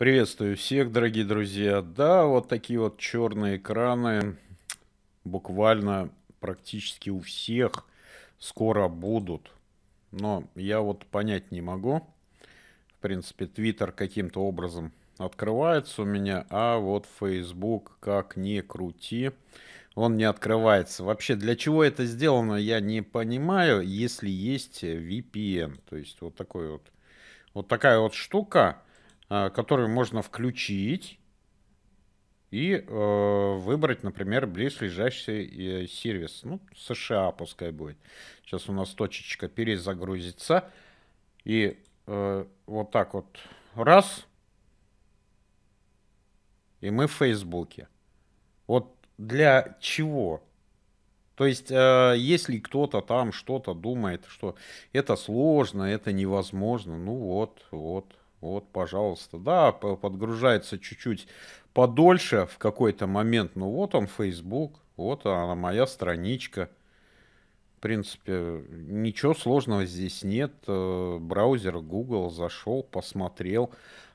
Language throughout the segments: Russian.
Приветствую всех, дорогие друзья. Да, вот такие вот черные экраны буквально практически у всех скоро будут. Но я вот понять не могу. В принципе, Твиттер каким-то образом открывается у меня, а вот Facebook, как ни крути, он не открывается. Вообще, для чего это сделано, я не понимаю, если есть VPN. То есть вот такой вот, вот такая вот штука – Э, которую можно включить и э, выбрать, например, близлежащий э, сервис. Ну, США пускай будет. Сейчас у нас точечка перезагрузится. И э, вот так вот раз. И мы в Фейсбуке. Вот для чего? То есть, э, если кто-то там что-то думает, что это сложно, это невозможно, ну вот, вот, вот, пожалуйста. Да, подгружается чуть-чуть подольше в какой-то момент. Ну вот он, Facebook, вот она моя страничка. В принципе, ничего сложного здесь нет. Э, браузер Google зашел, посмотрел.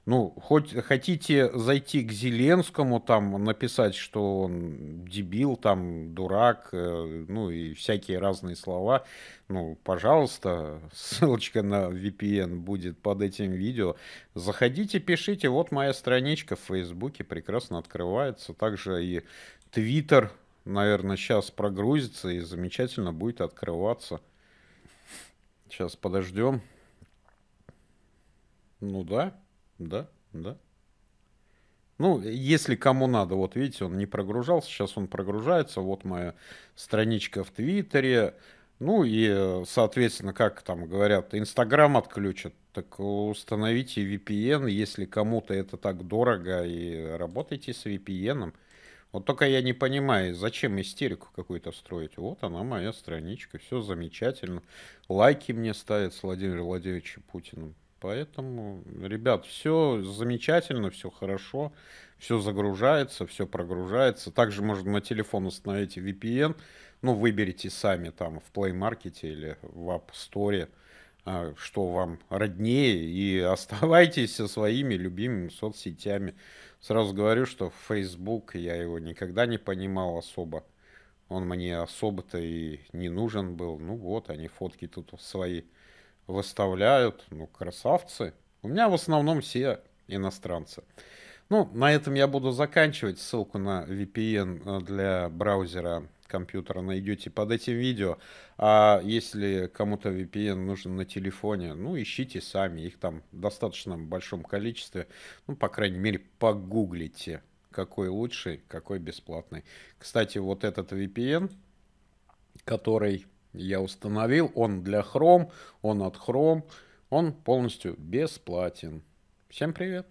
Ну, хоть хотите зайти к Зеленскому, там написать, что он дебил, там дурак, э, ну и всякие разные слова, ну, пожалуйста, ссылочка на VPN будет под этим видео. Заходите, пишите, вот моя страничка в Фейсбуке прекрасно открывается, также и Твиттер наверное, сейчас прогрузится и замечательно будет открываться. Сейчас подождем. Ну да, да, да. Ну, если кому надо, вот видите, он не прогружался, сейчас он прогружается. Вот моя страничка в Твиттере. Ну и, соответственно, как там говорят, Инстаграм отключат. Так установите VPN, если кому-то это так дорого, и работайте с VPN. -ом. Вот только я не понимаю, зачем истерику какую-то строить. Вот она, моя страничка, все замечательно. Лайки мне ставят с Владимиром Владимировичем Путиным. Поэтому, ребят, все замечательно, все хорошо, все загружается, все прогружается. Также можно на телефон установить VPN, ну, выберите сами там в Play Market или в App Store а, что вам роднее, и оставайтесь со своими любимыми соцсетями. Сразу говорю, что Facebook, я его никогда не понимал особо. Он мне особо-то и не нужен был. Ну вот, они фотки тут свои выставляют. Ну, красавцы. У меня в основном все иностранцы. Ну, на этом я буду заканчивать. Ссылку на VPN э, для браузера компьютера найдете под этим видео. А если кому-то VPN нужен на телефоне, ну, ищите сами. Их там в достаточно большом количестве. Ну, по крайней мере, погуглите, какой лучший, какой бесплатный. Кстати, вот этот VPN, который я установил, он для Chrome, он от Chrome, он полностью бесплатен. Всем привет!